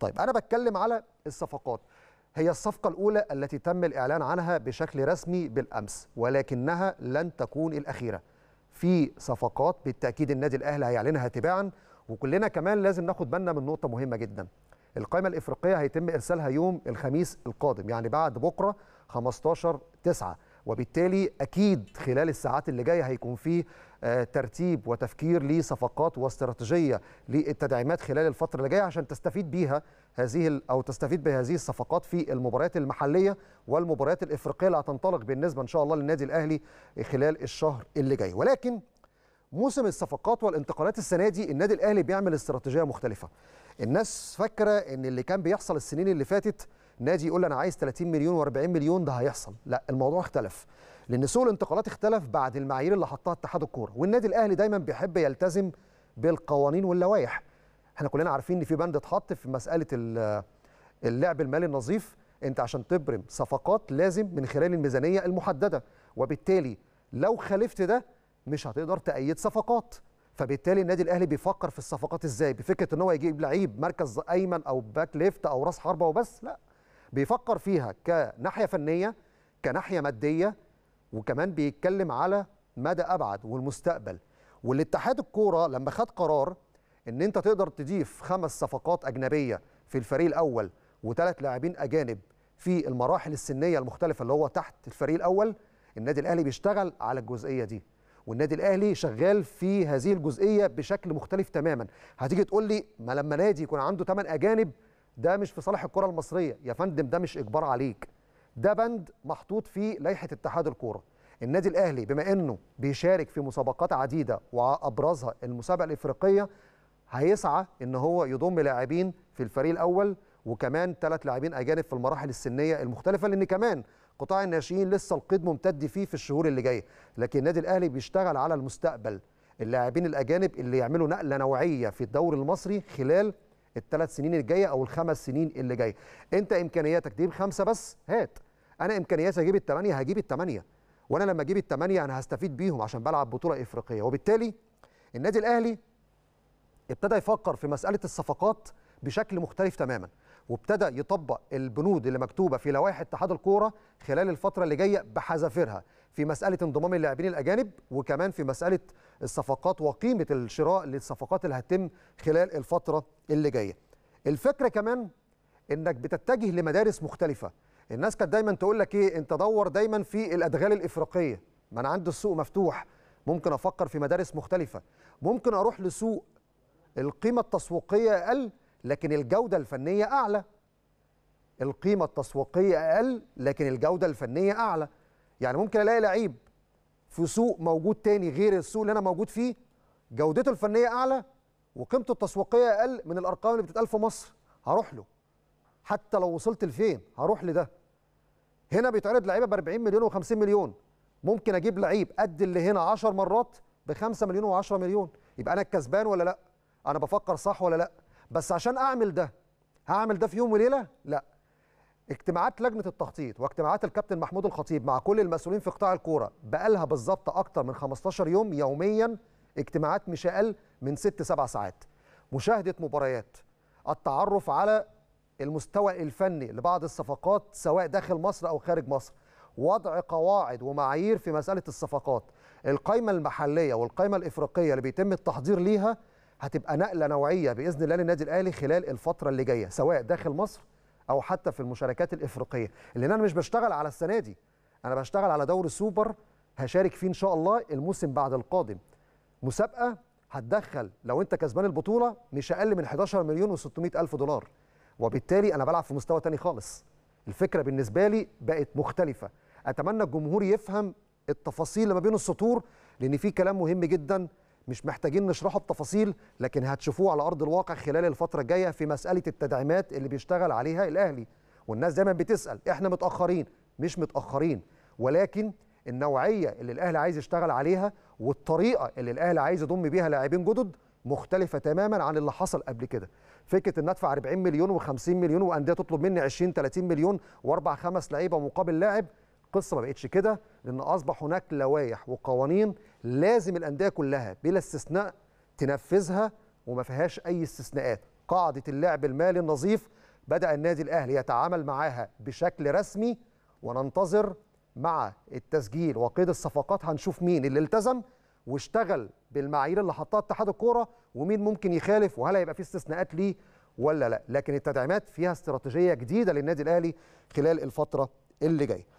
طيب انا بتكلم على الصفقات هي الصفقة الأولى التي تم الإعلان عنها بشكل رسمي بالأمس ولكنها لن تكون الأخيرة في صفقات بالتأكيد النادي الأهلي هيعلنها تباعا وكلنا كمان لازم ناخد بالنا من نقطة مهمة جدا القائمة الإفريقية هيتم إرسالها يوم الخميس القادم يعني بعد بكرة 15 9 وبالتالي اكيد خلال الساعات اللي جايه هيكون في آه، ترتيب وتفكير لصفقات واستراتيجيه للتدعيمات خلال الفتره اللي جايه عشان تستفيد بيها هذه او تستفيد بهذه الصفقات في المباريات المحليه والمباريات الافريقيه اللي هتنطلق بالنسبه ان شاء الله للنادي الاهلي خلال الشهر اللي جاي ولكن موسم الصفقات والانتقالات السنه دي النادي الاهلي بيعمل استراتيجيه مختلفه الناس فاكره ان اللي كان بيحصل السنين اللي فاتت نادي يقول انا عايز 30 مليون و40 مليون ده هيحصل لا الموضوع اختلف لان سوق الانتقالات اختلف بعد المعايير اللي حطها اتحاد الكوره والنادي الاهلي دايما بيحب يلتزم بالقوانين واللوائح احنا كلنا عارفين ان في بند اتحط في مساله اللعب المالي النظيف انت عشان تبرم صفقات لازم من خلال الميزانيه المحدده وبالتالي لو خالفت ده مش هتقدر تأيد صفقات فبالتالي النادي الاهلي بيفكر في الصفقات ازاي بفكره ان هو يجيب لعيب مركز ايمن او باك ليفت او راس حربه وبس لا بيفكر فيها كناحيه فنيه كناحيه ماديه وكمان بيتكلم على مدى ابعد والمستقبل والاتحاد الكوره لما خد قرار ان انت تقدر تضيف خمس صفقات اجنبيه في الفريق الاول وثلاث لاعبين اجانب في المراحل السنيه المختلفه اللي هو تحت الفريق الاول النادي الاهلي بيشتغل على الجزئيه دي والنادي الاهلي شغال في هذه الجزئيه بشكل مختلف تماما هتيجي تقول لي ما لما نادي يكون عنده ثمان اجانب ده مش في صالح الكره المصريه يا فندم ده مش اجبار عليك ده بند محطوط في لائحه اتحاد الكوره النادي الاهلي بما انه بيشارك في مسابقات عديده وابرزها المسابقه الافريقيه هيسعى ان هو يضم لاعبين في الفريق الاول وكمان ثلاث لاعبين اجانب في المراحل السنيه المختلفه لان كمان قطاع الناشئين لسه القيد ممتد فيه في الشهور اللي جايه لكن النادي الاهلي بيشتغل على المستقبل اللاعبين الاجانب اللي يعملوا نقله نوعيه في الدوري المصري خلال الثلاث سنين الجايه او الخمس سنين اللي جايه انت امكانياتك تجيب خمسه بس هات انا امكانياتي اجيب الثمانيه هجيب الثمانيه وانا لما اجيب الثمانيه انا هستفيد بيهم عشان بلعب بطوله افريقيه وبالتالي النادي الاهلي ابتدى يفكر في مساله الصفقات بشكل مختلف تماما وابتدى يطبق البنود اللي مكتوبه في لوائح اتحاد الكوره خلال الفتره اللي جايه بحذافيرها في مساله انضمام اللاعبين الاجانب وكمان في مساله الصفقات وقيمه الشراء للصفقات اللي هتتم خلال الفتره اللي جايه. الفكره كمان انك بتتجه لمدارس مختلفه. الناس كانت دايما تقول لك ايه انت دور دايما في الادغال الافريقيه، ما انا عندي السوق مفتوح، ممكن افكر في مدارس مختلفه، ممكن اروح لسوق القيمه التسويقيه اقل لكن الجودة الفنية أعلى القيمة التسويقية أقل لكن الجودة الفنية أعلى يعني ممكن ألاقي لعيب في سوق موجود تاني غير السوق اللي أنا موجود فيه جودته الفنية أعلى وقيمته التسويقية أقل من الأرقام اللي بتتقال في مصر هروح له حتى لو وصلت لفين هروح لده هنا بيتعرض لعيبة ب 40 مليون و50 مليون ممكن أجيب لعيب قد اللي هنا 10 مرات ب 5 مليون و10 مليون يبقى أنا الكسبان ولا لأ؟ أنا بفكر صح ولا لأ؟ بس عشان اعمل ده هعمل ده في يوم وليله لا اجتماعات لجنه التخطيط واجتماعات الكابتن محمود الخطيب مع كل المسؤولين في قطاع الكوره بقالها بالظبط اكتر من 15 يوم يوميا اجتماعات مش اقل من 6 7 ساعات مشاهده مباريات التعرف على المستوى الفني لبعض الصفقات سواء داخل مصر او خارج مصر وضع قواعد ومعايير في مساله الصفقات القايمه المحليه والقايمه الافريقيه اللي بيتم التحضير ليها هتبقى نقله نوعيه باذن الله للنادي الاهلي خلال الفتره اللي جايه سواء داخل مصر او حتى في المشاركات الافريقيه لان انا مش بشتغل على السنه دي انا بشتغل على دوري سوبر هشارك فيه ان شاء الله الموسم بعد القادم مسابقه هتدخل لو انت كسبان البطوله مش اقل من 11 مليون و600 الف دولار وبالتالي انا بلعب في مستوى تاني خالص الفكره بالنسبه لي بقت مختلفه اتمنى الجمهور يفهم التفاصيل اللي ما بين السطور لان في كلام مهم جدا مش محتاجين نشرحه التفاصيل لكن هتشوفوه على ارض الواقع خلال الفتره الجايه في مساله التدعيمات اللي بيشتغل عليها الاهلي والناس دايما بتسال احنا متاخرين مش متاخرين ولكن النوعيه اللي الاهلي عايز يشتغل عليها والطريقه اللي الاهلي عايز يضم بيها لاعبين جدد مختلفه تماما عن اللي حصل قبل كده فكره ان ادفع 40 مليون و50 مليون وانديه تطلب مني 20 30 مليون واربع خمس لعيبه مقابل لاعب القصه ما بقتش كده لان اصبح هناك لوائح وقوانين لازم الانديه كلها بلا استثناء تنفذها وما فيهاش اي استثناءات قاعده اللعب المالي النظيف بدا النادي الاهلي يتعامل معاها بشكل رسمي وننتظر مع التسجيل وقيد الصفقات هنشوف مين اللي التزم واشتغل بالمعايير اللي حطها اتحاد الكوره ومين ممكن يخالف وهل هيبقى في استثناءات ليه ولا لا لكن التدعيمات فيها استراتيجيه جديده للنادي الاهلي خلال الفتره اللي جايه